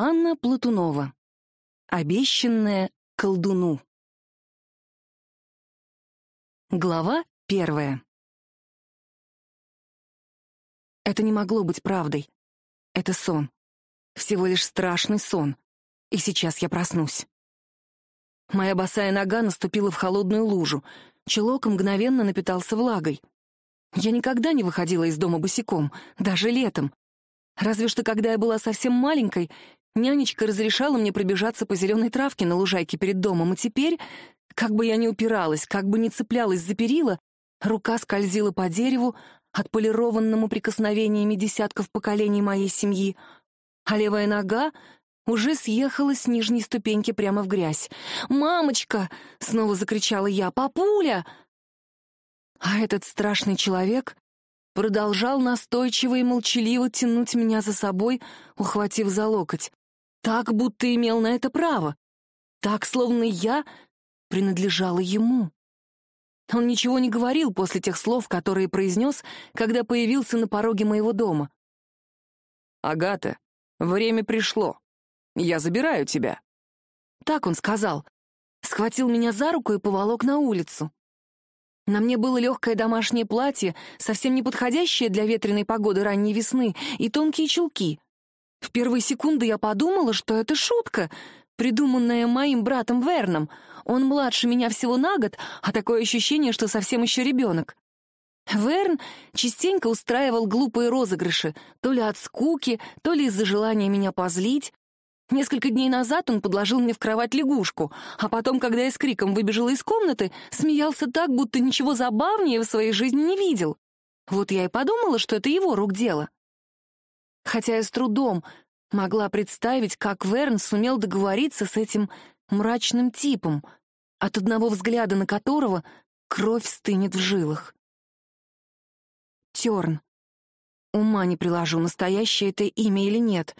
Анна Платунова. Обещанная колдуну. Глава первая. Это не могло быть правдой. Это сон. Всего лишь страшный сон. И сейчас я проснусь. Моя босая нога наступила в холодную лужу. Чулок мгновенно напитался влагой. Я никогда не выходила из дома босиком, даже летом. Разве что когда я была совсем маленькой Нянечка разрешала мне пробежаться по зеленой травке на лужайке перед домом, и а теперь, как бы я ни упиралась, как бы ни цеплялась за перила, рука скользила по дереву, отполированному прикосновениями десятков поколений моей семьи, а левая нога уже съехала с нижней ступеньки прямо в грязь. «Мамочка!» — снова закричала я. «Папуля!» А этот страшный человек продолжал настойчиво и молчаливо тянуть меня за собой, ухватив за локоть. Так, будто имел на это право. Так, словно я принадлежала ему. Он ничего не говорил после тех слов, которые произнес, когда появился на пороге моего дома. «Агата, время пришло. Я забираю тебя». Так он сказал. Схватил меня за руку и поволок на улицу. На мне было легкое домашнее платье, совсем не подходящее для ветреной погоды ранней весны, и тонкие чулки. В первые секунды я подумала, что это шутка, придуманная моим братом Верном. Он младше меня всего на год, а такое ощущение, что совсем еще ребенок. Верн частенько устраивал глупые розыгрыши, то ли от скуки, то ли из-за желания меня позлить. Несколько дней назад он подложил мне в кровать лягушку, а потом, когда я с криком выбежала из комнаты, смеялся так, будто ничего забавнее в своей жизни не видел. Вот я и подумала, что это его рук дело хотя я с трудом могла представить, как Верн сумел договориться с этим мрачным типом, от одного взгляда на которого кровь стынет в жилах. Терн. Ума не приложу, настоящее это имя или нет.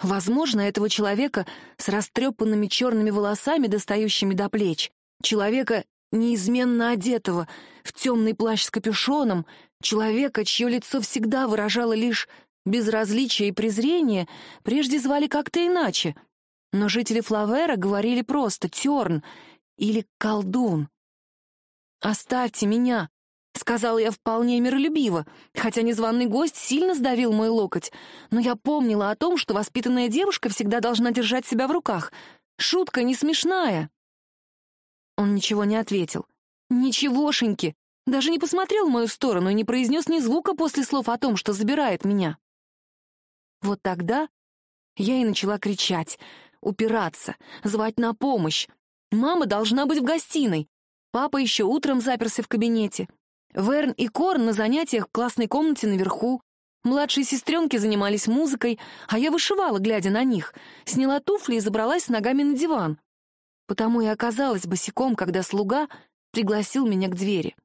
Возможно, этого человека с растрепанными черными волосами, достающими до плеч, человека, неизменно одетого, в темный плащ с капюшоном, человека, чье лицо всегда выражало лишь безразличие и презрение прежде звали как-то иначе, но жители Флавера говорили просто «терн» или «колдун». «Оставьте меня», — сказала я вполне миролюбиво, хотя незваный гость сильно сдавил мой локоть, но я помнила о том, что воспитанная девушка всегда должна держать себя в руках. Шутка не смешная. Он ничего не ответил. «Ничегошеньки!» Даже не посмотрел в мою сторону и не произнес ни звука после слов о том, что забирает меня. Вот тогда я и начала кричать, упираться, звать на помощь. Мама должна быть в гостиной. Папа еще утром заперся в кабинете. Верн и Корн на занятиях в классной комнате наверху. Младшие сестренки занимались музыкой, а я вышивала, глядя на них. Сняла туфли и забралась с ногами на диван. Потому и оказалась босиком, когда слуга пригласил меня к двери.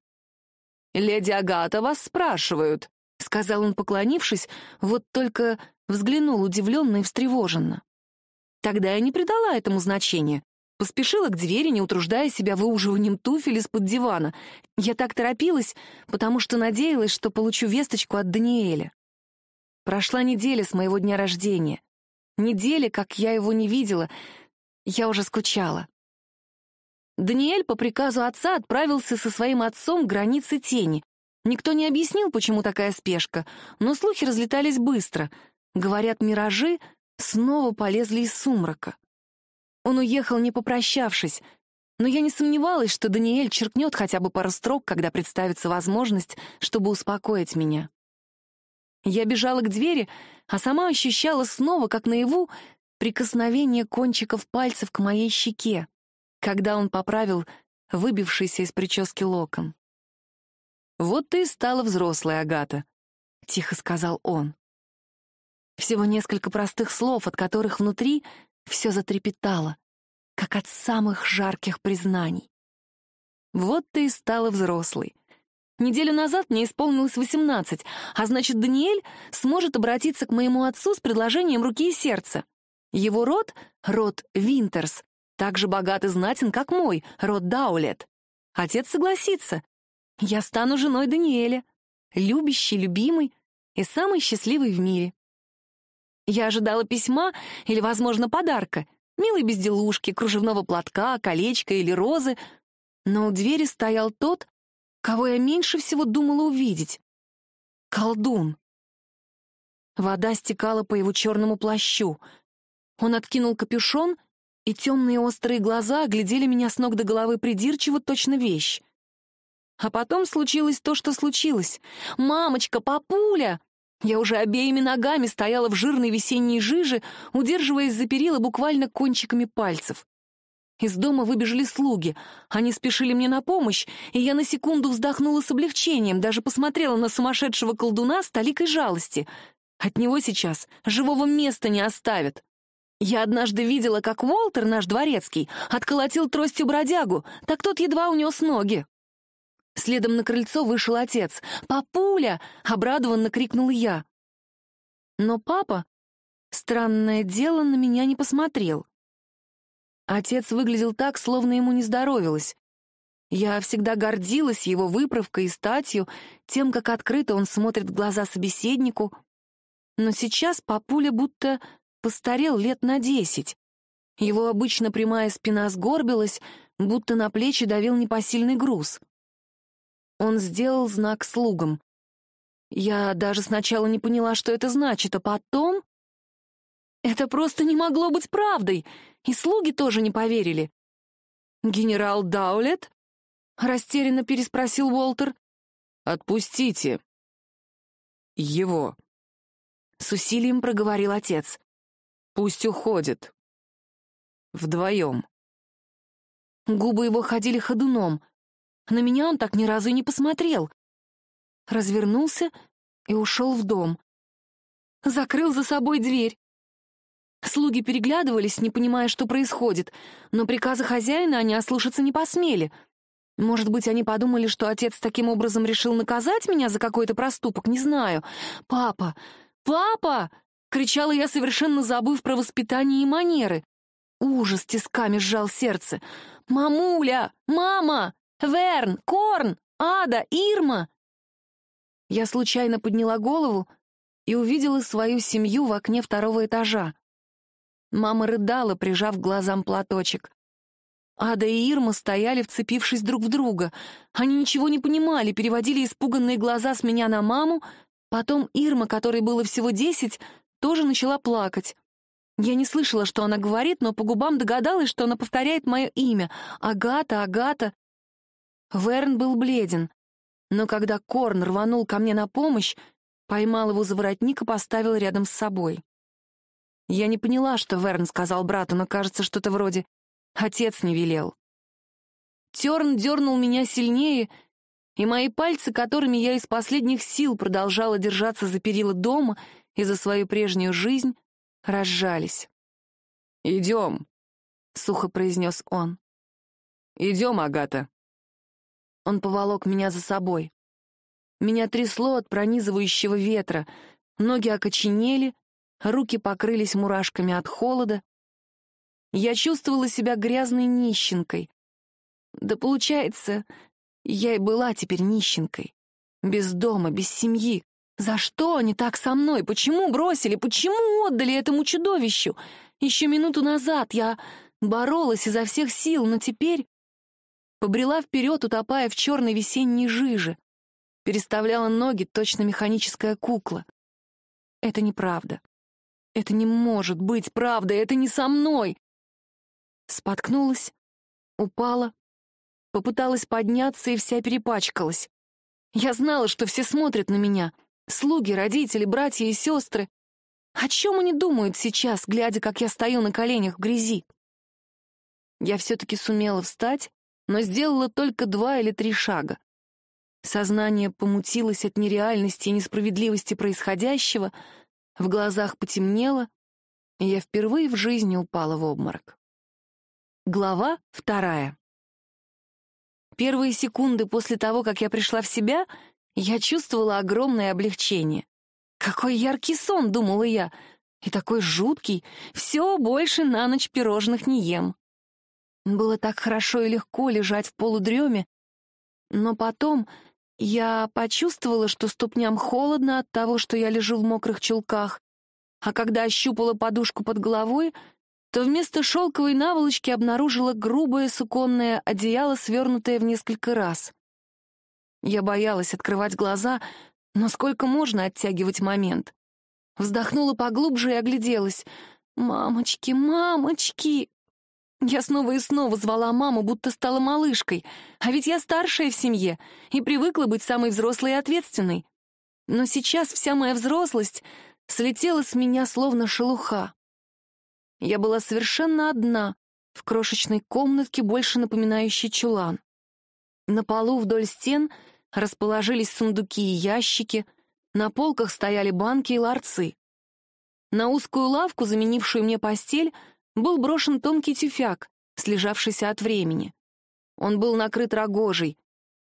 «Леди Агата, вас спрашивают», — сказал он, поклонившись, вот только взглянул удивленно и встревоженно. Тогда я не придала этому значения. Поспешила к двери, не утруждая себя выуживанием туфель из-под дивана. Я так торопилась, потому что надеялась, что получу весточку от Даниэля. Прошла неделя с моего дня рождения. Неделя, как я его не видела. Я уже скучала. Даниэль по приказу отца отправился со своим отцом к границе тени. Никто не объяснил, почему такая спешка, но слухи разлетались быстро — Говорят, миражи снова полезли из сумрака. Он уехал, не попрощавшись, но я не сомневалась, что Даниэль черкнет хотя бы пару строк, когда представится возможность, чтобы успокоить меня. Я бежала к двери, а сама ощущала снова, как наяву, прикосновение кончиков пальцев к моей щеке, когда он поправил выбившийся из прически локон. «Вот ты стала взрослой, Агата», — тихо сказал он. Всего несколько простых слов, от которых внутри все затрепетало, как от самых жарких признаний. Вот ты и стала взрослой. Неделю назад мне исполнилось 18, а значит, Даниэль сможет обратиться к моему отцу с предложением руки и сердца. Его род — род Винтерс, так же богат и знатен, как мой, род Даулет. Отец согласится. Я стану женой Даниэля, любящей, любимой и самой счастливой в мире. Я ожидала письма или, возможно, подарка. Милой безделушки, кружевного платка, колечка или розы. Но у двери стоял тот, кого я меньше всего думала увидеть. Колдун. Вода стекала по его черному плащу. Он откинул капюшон, и темные острые глаза оглядели меня с ног до головы придирчиво точно вещь. А потом случилось то, что случилось. «Мамочка, папуля!» Я уже обеими ногами стояла в жирной весенней жиже, удерживаясь за перила буквально кончиками пальцев. Из дома выбежали слуги. Они спешили мне на помощь, и я на секунду вздохнула с облегчением, даже посмотрела на сумасшедшего колдуна с толикой жалости. От него сейчас живого места не оставят. Я однажды видела, как Уолтер, наш дворецкий, отколотил тростью бродягу, так тот едва унес ноги. Следом на крыльцо вышел отец. «Папуля!» — обрадованно крикнул я. Но папа, странное дело, на меня не посмотрел. Отец выглядел так, словно ему не здоровилось. Я всегда гордилась его выправкой и статью, тем, как открыто он смотрит в глаза собеседнику. Но сейчас папуля будто постарел лет на десять. Его обычно прямая спина сгорбилась, будто на плечи давил непосильный груз. Он сделал знак слугам. Я даже сначала не поняла, что это значит, а потом... Это просто не могло быть правдой, и слуги тоже не поверили. «Генерал Даулет?» — растерянно переспросил Уолтер. «Отпустите!» «Его!» — с усилием проговорил отец. «Пусть уходит. Вдвоем». Губы его ходили ходуном. На меня он так ни разу и не посмотрел. Развернулся и ушел в дом. Закрыл за собой дверь. Слуги переглядывались, не понимая, что происходит, но приказы хозяина они ослушаться не посмели. Может быть, они подумали, что отец таким образом решил наказать меня за какой-то проступок, не знаю. «Папа! Папа!» — кричала я, совершенно забыв про воспитание и манеры. Ужас тисками сжал сердце. «Мамуля! Мама!» Верн! Корн! Ада! Ирма!» Я случайно подняла голову и увидела свою семью в окне второго этажа. Мама рыдала, прижав к глазам платочек. Ада и Ирма стояли, вцепившись друг в друга. Они ничего не понимали, переводили испуганные глаза с меня на маму. Потом Ирма, которой было всего десять, тоже начала плакать. Я не слышала, что она говорит, но по губам догадалась, что она повторяет мое имя. «Агата, Агата». Верн был бледен, но когда Корн рванул ко мне на помощь, поймал его за воротник и поставил рядом с собой. Я не поняла, что Верн сказал брату, но кажется, что-то вроде «отец не велел». Терн дернул меня сильнее, и мои пальцы, которыми я из последних сил продолжала держаться за перила дома и за свою прежнюю жизнь, разжались. «Идем», — сухо произнес он. «Идем, Агата». Он поволок меня за собой. Меня трясло от пронизывающего ветра, ноги окоченели, руки покрылись мурашками от холода. Я чувствовала себя грязной нищенкой. Да получается, я и была теперь нищенкой. Без дома, без семьи. За что они так со мной? Почему бросили? Почему отдали этому чудовищу? Еще минуту назад я боролась изо всех сил, но теперь побрела вперед, утопая в черной весенней жиже. Переставляла ноги, точно механическая кукла. Это неправда. Это не может быть правда, это не со мной. Споткнулась, упала, попыталась подняться и вся перепачкалась. Я знала, что все смотрят на меня. Слуги, родители, братья и сестры. О чем они думают сейчас, глядя, как я стою на коленях в грязи? Я все-таки сумела встать, но сделала только два или три шага. Сознание помутилось от нереальности и несправедливости происходящего, в глазах потемнело, и я впервые в жизни упала в обморок. Глава вторая. Первые секунды после того, как я пришла в себя, я чувствовала огромное облегчение. «Какой яркий сон!» — думала я. «И такой жуткий! Все, больше на ночь пирожных не ем!» Было так хорошо и легко лежать в полудреме, но потом я почувствовала, что ступням холодно от того, что я лежу в мокрых чулках, а когда ощупала подушку под головой, то вместо шелковой наволочки обнаружила грубое суконное одеяло, свернутое в несколько раз. Я боялась открывать глаза, но сколько можно оттягивать момент? Вздохнула поглубже и огляделась. «Мамочки, мамочки, я снова и снова звала маму, будто стала малышкой, а ведь я старшая в семье и привыкла быть самой взрослой и ответственной. Но сейчас вся моя взрослость слетела с меня словно шелуха. Я была совершенно одна в крошечной комнатке, больше напоминающей чулан. На полу вдоль стен расположились сундуки и ящики, на полках стояли банки и ларцы. На узкую лавку, заменившую мне постель, был брошен тонкий тюфяк, слежавшийся от времени. Он был накрыт рогожей.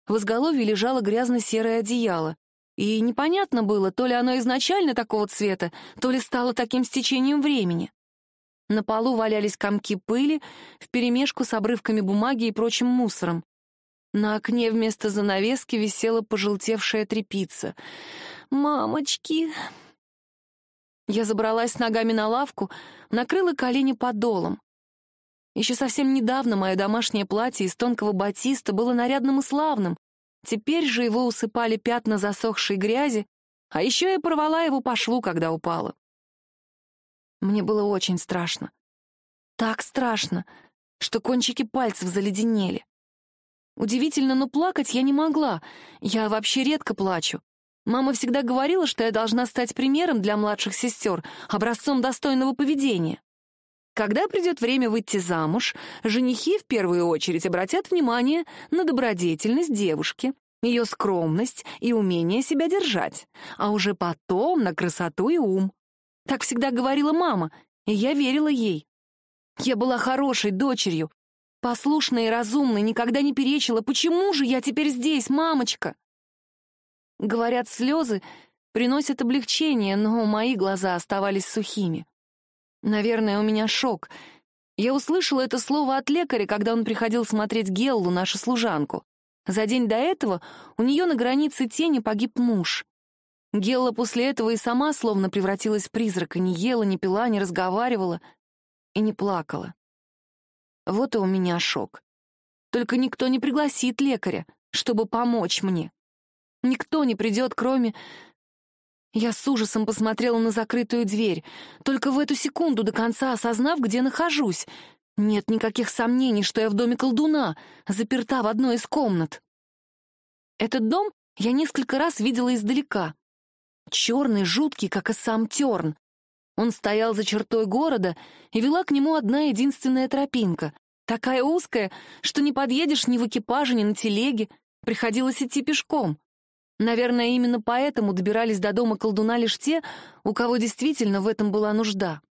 В изголовье лежало грязно-серое одеяло. И непонятно было, то ли оно изначально такого цвета, то ли стало таким с течением времени. На полу валялись комки пыли вперемешку с обрывками бумаги и прочим мусором. На окне вместо занавески висела пожелтевшая трепица. «Мамочки!» Я забралась с ногами на лавку, накрыла колени подолом. Еще совсем недавно мое домашнее платье из тонкого батиста было нарядным и славным. Теперь же его усыпали пятна засохшей грязи, а еще я порвала его по шву, когда упала. Мне было очень страшно. Так страшно, что кончики пальцев заледенели. Удивительно, но плакать я не могла. Я вообще редко плачу. Мама всегда говорила, что я должна стать примером для младших сестер, образцом достойного поведения. Когда придет время выйти замуж, женихи в первую очередь обратят внимание на добродетельность девушки, ее скромность и умение себя держать, а уже потом на красоту и ум. Так всегда говорила мама, и я верила ей. Я была хорошей дочерью, послушной и разумной, никогда не перечила. Почему же я теперь здесь, мамочка? Говорят, слезы приносят облегчение, но мои глаза оставались сухими. Наверное, у меня шок. Я услышала это слово от лекаря, когда он приходил смотреть Геллу, нашу служанку. За день до этого у нее на границе тени погиб муж. Гелла после этого и сама словно превратилась в призрака, не ела, не пила, не разговаривала и не плакала. Вот и у меня шок. Только никто не пригласит лекаря, чтобы помочь мне. Никто не придет, кроме... Я с ужасом посмотрела на закрытую дверь, только в эту секунду до конца осознав, где нахожусь. Нет никаких сомнений, что я в доме колдуна, заперта в одной из комнат. Этот дом я несколько раз видела издалека. Черный, жуткий, как и сам Терн. Он стоял за чертой города, и вела к нему одна единственная тропинка, такая узкая, что не подъедешь ни в экипаже, ни на телеге, приходилось идти пешком. Наверное, именно поэтому добирались до дома колдуна лишь те, у кого действительно в этом была нужда.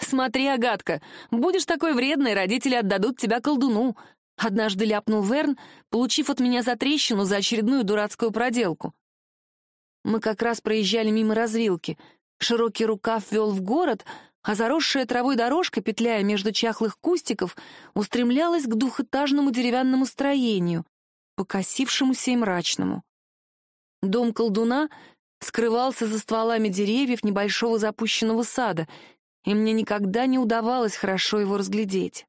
«Смотри, Агатка, будешь такой вредной, родители отдадут тебя колдуну», — однажды ляпнул Верн, получив от меня затрещину за очередную дурацкую проделку. Мы как раз проезжали мимо развилки. Широкий рукав вел в город, а заросшая травой дорожка, петляя между чахлых кустиков, устремлялась к двухэтажному деревянному строению, покосившемуся и мрачному. Дом колдуна скрывался за стволами деревьев небольшого запущенного сада, и мне никогда не удавалось хорошо его разглядеть.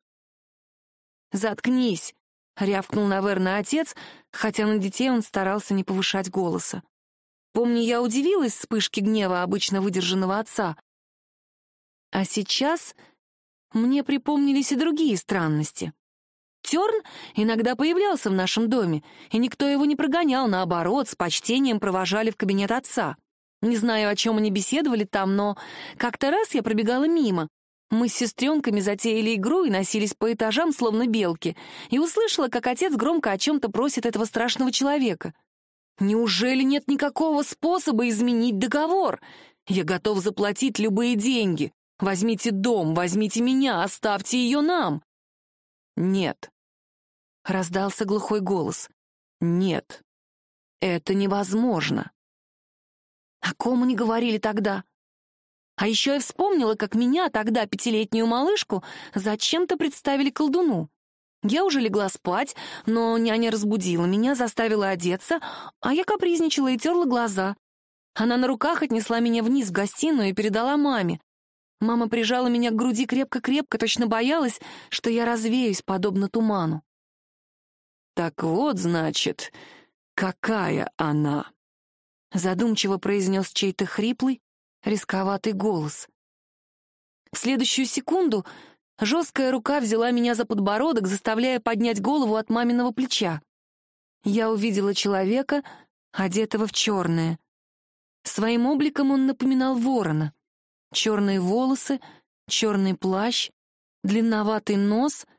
«Заткнись!» — рявкнул, наверное, отец, хотя на детей он старался не повышать голоса. Помню, я удивилась вспышке гнева обычно выдержанного отца. А сейчас мне припомнились и другие странности. Терн иногда появлялся в нашем доме, и никто его не прогонял, наоборот, с почтением провожали в кабинет отца. Не знаю, о чем они беседовали там, но как-то раз я пробегала мимо. Мы с сестренками затеяли игру и носились по этажам, словно белки, и услышала, как отец громко о чем-то просит этого страшного человека. «Неужели нет никакого способа изменить договор? Я готов заплатить любые деньги. Возьмите дом, возьмите меня, оставьте ее нам». «Нет», раздался глухой голос. «Нет, это невозможно». О ком они говорили тогда? А еще я вспомнила, как меня тогда, пятилетнюю малышку, зачем-то представили колдуну. Я уже легла спать, но няня разбудила меня, заставила одеться, а я капризничала и терла глаза. Она на руках отнесла меня вниз в гостиную и передала маме. Мама прижала меня к груди крепко-крепко, точно боялась, что я развеюсь, подобно туману. Так вот, значит, какая она!» Задумчиво произнес чей-то хриплый, рисковатый голос. В следующую секунду жесткая рука взяла меня за подбородок, заставляя поднять голову от маминого плеча. Я увидела человека, одетого в черное. Своим обликом он напоминал ворона. Черные волосы, черный плащ, длинноватый нос —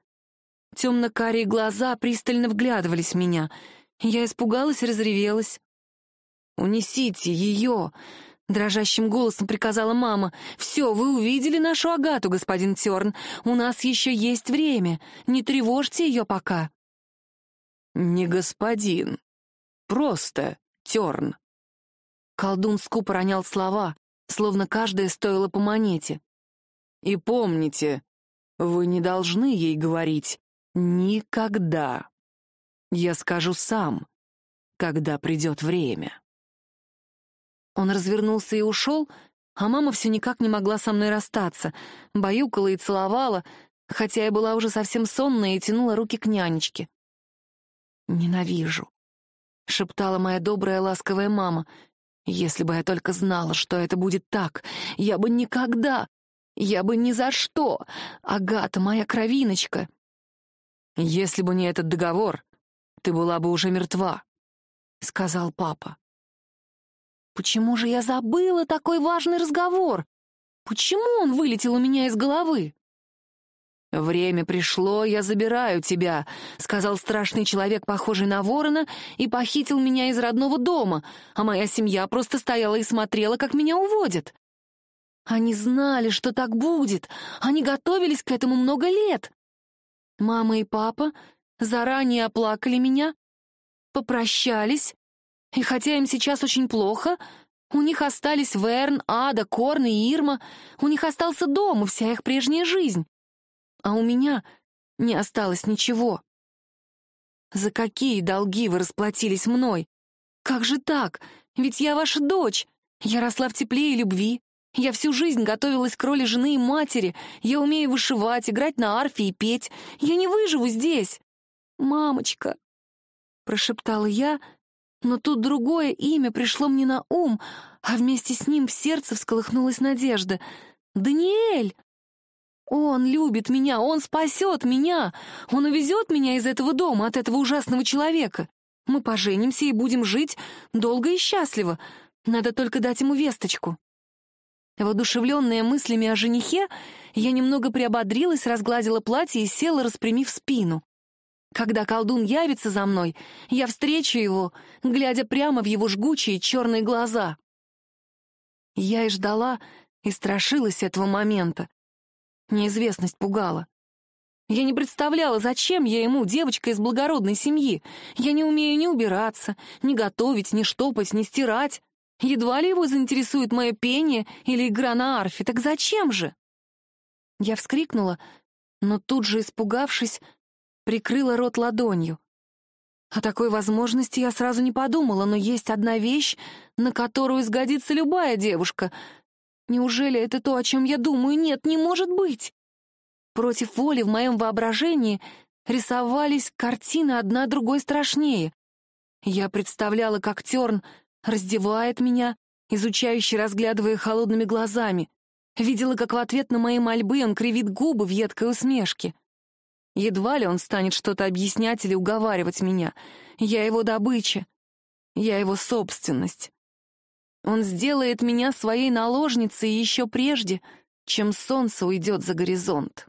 Темно-карие глаза пристально вглядывались в меня. Я испугалась и разревелась. «Унесите ее!» — дрожащим голосом приказала мама. «Все, вы увидели нашу Агату, господин Терн. У нас еще есть время. Не тревожьте ее пока». «Не господин. Просто Терн». Колдун скупо ронял слова, словно каждая стоила по монете. «И помните, вы не должны ей говорить, Никогда. Я скажу сам, когда придет время. Он развернулся и ушел, а мама все никак не могла со мной расстаться, баюкала и целовала, хотя я была уже совсем сонная и тянула руки к нянечке. «Ненавижу», — шептала моя добрая ласковая мама. «Если бы я только знала, что это будет так, я бы никогда, я бы ни за что! Агата, моя кровиночка!» «Если бы не этот договор, ты была бы уже мертва», — сказал папа. «Почему же я забыла такой важный разговор? Почему он вылетел у меня из головы?» «Время пришло, я забираю тебя», — сказал страшный человек, похожий на ворона, и похитил меня из родного дома, а моя семья просто стояла и смотрела, как меня уводят. Они знали, что так будет, они готовились к этому много лет. Мама и папа заранее оплакали меня, попрощались, и хотя им сейчас очень плохо, у них остались Верн, Ада, Корн и Ирма, у них остался дом и вся их прежняя жизнь. А у меня не осталось ничего. За какие долги вы расплатились мной? Как же так? Ведь я ваша дочь. Я росла в тепле и любви. Я всю жизнь готовилась к роли жены и матери. Я умею вышивать, играть на арфе и петь. Я не выживу здесь. Мамочка, прошептала я, но тут другое имя пришло мне на ум, а вместе с ним в сердце всколыхнулась надежда. «Даниэль! Он любит меня, он спасет меня, он увезет меня из этого дома, от этого ужасного человека. Мы поженимся и будем жить долго и счастливо. Надо только дать ему весточку». Воодушевленная мыслями о женихе, я немного приободрилась, разгладила платье и села, распрямив спину. Когда колдун явится за мной, я встречу его, глядя прямо в его жгучие черные глаза. Я и ждала, и страшилась этого момента. Неизвестность пугала. Я не представляла, зачем я ему, девочка из благородной семьи. Я не умею ни убираться, ни готовить, ни штопать, ни стирать. Едва ли его заинтересует мое пение или игра на арфе, так зачем же? Я вскрикнула, но тут же, испугавшись, прикрыла рот ладонью. О такой возможности я сразу не подумала, но есть одна вещь, на которую сгодится любая девушка. Неужели это то, о чем я думаю? Нет, не может быть! Против воли в моем воображении рисовались картины одна другой страшнее. Я представляла, как Терн раздевает меня, изучающе разглядывая холодными глазами. Видела, как в ответ на мои мольбы он кривит губы в едкой усмешке. Едва ли он станет что-то объяснять или уговаривать меня. Я его добыча. Я его собственность. Он сделает меня своей наложницей еще прежде, чем солнце уйдет за горизонт.